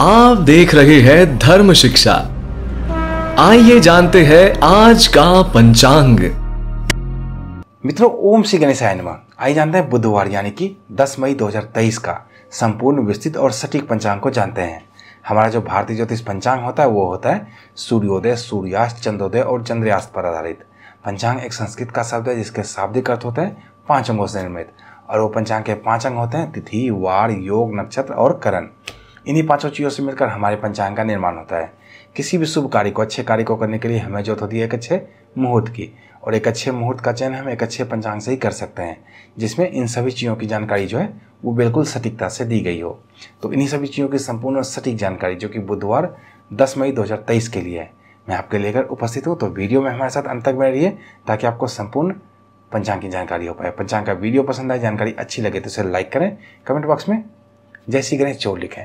आप देख रहे हैं धर्म शिक्षा आइए जानते हैं आज का पंचांग मित्रों ओम श्री गणेशाय नमः आइए जानते हैं बुधवार यानी कि 10 मई 2023 का संपूर्ण विस्तृत और सटीक पंचांग को जानते हैं हमारा जो भारतीय ज्योतिष पंचांग होता है वो होता है सूर्योदय सूर्यास्त चंद्रोदय और चंद्रयास्त पर आधारित पंचांग एक संस्कृत का शब्द है जिसके शाब्दिक अर्थ होते हैं पांच अंगों से निर्मित और वो पंचांग के पांच अंग होते हैं तिथि वार योग नक्षत्र और करण इन्हीं पांचों चीज़ों से मिलकर हमारे पंचांग का निर्माण होता है किसी भी शुभ कार्य को अच्छे कार्य को करने के लिए हमें जरूरत होती है एक अच्छे मुहूर्त की और एक अच्छे मुहूर्त का चयन हम एक अच्छे पंचांग से ही कर सकते हैं जिसमें इन सभी चीज़ों की जानकारी जो है वो बिल्कुल सटीकता से दी गई हो तो इन्हीं सभी चीज़ों की संपूर्ण और सटीक जानकारी जो कि बुधवार 10 मई 2023 के लिए है मैं आपके लेकर उपस्थित हूँ तो वीडियो में हमारे साथ अंत तक बने रहिए ताकि आपको संपूर्ण पंचांग की जानकारी हो पाए पंचांग का वीडियो पसंद आए जानकारी अच्छी लगे तो उसे लाइक करें कमेंट बॉक्स में जय श्री गणेश चोर लिखें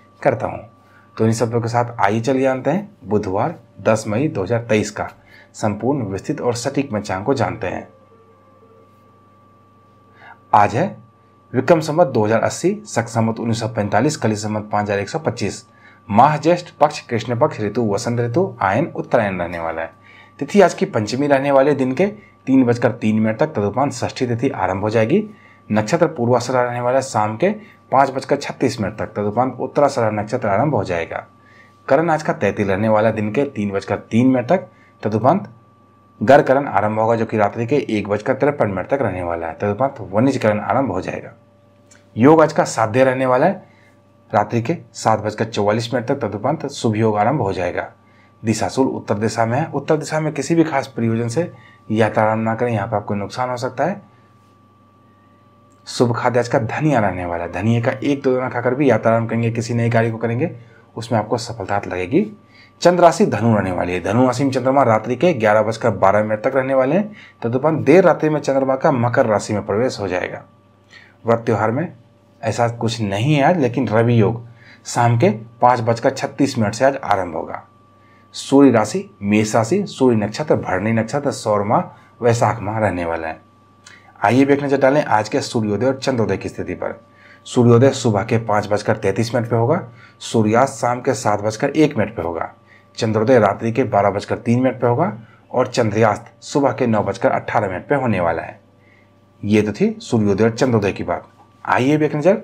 करता हूँ तो इन शब्दों के साथ आइए चलिए जानते हैं बुधवार 10 मई 2023 का संपूर्ण विस्तृत और सटीक मंचांग को जानते हैं आज है विक्रम संबत 2080 हजार अस्सी सख कली संवत 5125 माह ज्येष्ठ पक्ष कृष्ण पक्ष ऋतु वसंत ऋतु आयन उत्तरायण रहने वाला है तिथि आज की पंचमी रहने वाले दिन के तीन बजकर तीन मिनट तक तदुपान षष्ठी तिथि आरंभ हो जाएगी नक्षत्र पूर्वासरा रहने वाला शाम के पाँच बजकर छत्तीस मिनट तक उत्तरा सरा नक्षत्र आरंभ हो जाएगा करण आज का तैतीस रहने वाला दिन के तीन बजकर तीन मिनट तक तदुपंत करण आरंभ होगा जो कि रात्रि के एक बजकर तिरपन मिनट तक रहने वाला है तदुपंत वनिजकरण आरंभ हो जाएगा योग आज का साध्य रहने वाला है रात्रि के सात बजकर चौवालीस मिनट तक तदुपंत शुभ योग आरंभ हो जाएगा दिशाशूल उत्तर दिशा में है उत्तर दिशा में किसी भी खास प्रयोजन से यात्रा आरंभ ना करें यहाँ पर आपको नुकसान हो सकता है शुभ खाद्य आज का धनिया रहने वाला है धनिया का एक दो दाना खाकर भी आरम्भ करेंगे किसी नए कार्य को करेंगे उसमें आपको सफलता लगेगी चंद्र राशि धनु रहने वाली है धनु राशि में चंद्रमा रात्रि के ग्यारह बजकर बारह मिनट तक रहने वाले हैं तदुपरांत देर रात्रि में चंद्रमा का मकर राशि में प्रवेश हो जाएगा व्रत त्यौहार में ऐसा कुछ नहीं है आज लेकिन रवि योग शाम के पाँच बजकर छत्तीस मिनट से आज आरंभ होगा सूर्य राशि मेष राशि सूर्य नक्षत्र भरणी नक्षत्र सौरमा वैशाख माह रहने वाला है आइए भी एक नजर डालें आज के सूर्योदय और चंद्रोदय की स्थिति पर सूर्योदय सुबह के पाँच बजकर तैंतीस मिनट पर होगा सूर्यास्त शाम के सात बजकर एक मिनट पर होगा चंद्रोदय रात्रि के बारह बजकर तीन मिनट पर होगा और चंद्रयास्त सुबह के नौ बजकर अट्ठारह मिनट पर होने वाला है ये तो थी सूर्योदय और चंद्रोदय की बात आइए भी एक नज़र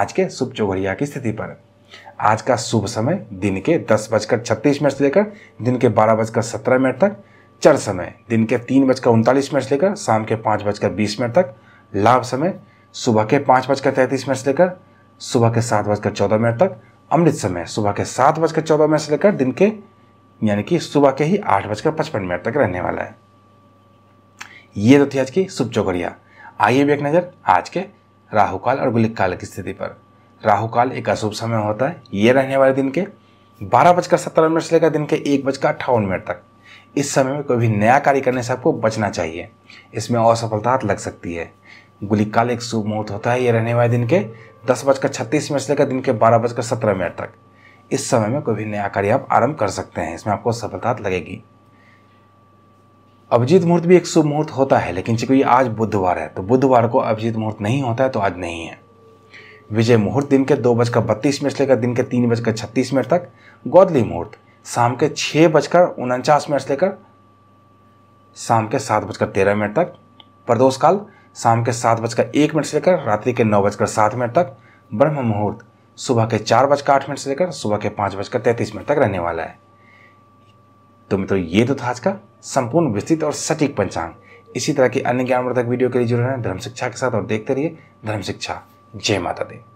आज के शुभ चौघरिया की स्थिति पर आज का शुभ समय दिन के दस बजकर छत्तीस मिनट से लेकर दिन के बारह बजकर सत्रह मिनट तक चर समय दिन के तीन बजकर उनतालीस मिनट से लेकर शाम के पाँच बजकर बीस मिनट तक लाभ समय सुबह के पाँच बजकर तैंतीस मिनट से लेकर सुबह के सात बजकर चौदह मिनट तक अमृत समय सुबह के सात बजकर चौदह मिनट से लेकर दिन के यानी कि सुबह के ही आठ बजकर पचपन मिनट तक रहने वाला है ये तो थी आज की शुभ चौकड़िया आइए भी एक नज़र आज के राहुकाल और गुलिक काल की स्थिति पर राहुकाल एक अशुभ समय होता है ये रहने वाले दिन के बारह बजकर सत्रह मिनट से लेकर दिन के एक बजकर अट्ठावन मिनट तक इस समय में कोई भी नया कार्य करने से आपको बचना चाहिए इसमें असफलता लग सकती है गुली काल एक शुभ मुहूर्त होता है ये रहने वाले दिन के दस बजकर छत्तीस मिनट से लेकर दिन के बारह बजकर सत्रह मिनट तक इस समय में कोई भी नया कार्य आप आरंभ कर सकते हैं इसमें आपको सफलता लगेगी अभिजीत मुहूर्त भी एक शुभ मुहूर्त होता है लेकिन चूंकि आज बुधवार है तो बुधवार को अभिजीत मुहूर्त नहीं होता है तो आज नहीं है विजय मुहूर्त दिन के दो बजकर बत्तीस मिनट से लेकर दिन के तीन बजकर छत्तीस मिनट तक गोदली मुहूर्त शाम के छः बजकर उनचास मिनट से लेकर शाम के सात बजकर तेरह मिनट तक प्रदोष काल शाम के सात बजकर एक मिनट से लेकर रात्रि के नौ बजकर सात मिनट तक ब्रह्म मुहूर्त सुबह के चार बजकर आठ मिनट से लेकर सुबह के पाँच बजकर तैंतीस मिनट तक रहने वाला है तो मित्रों ये तो था आज का संपूर्ण विस्तृत और सटीक पंचांग इसी तरह की अन्य ज्ञानवर्धक वीडियो के लिए जुड़े रहें धर्म शिक्षा के साथ और देखते रहिए धर्म शिक्षा जय माता दी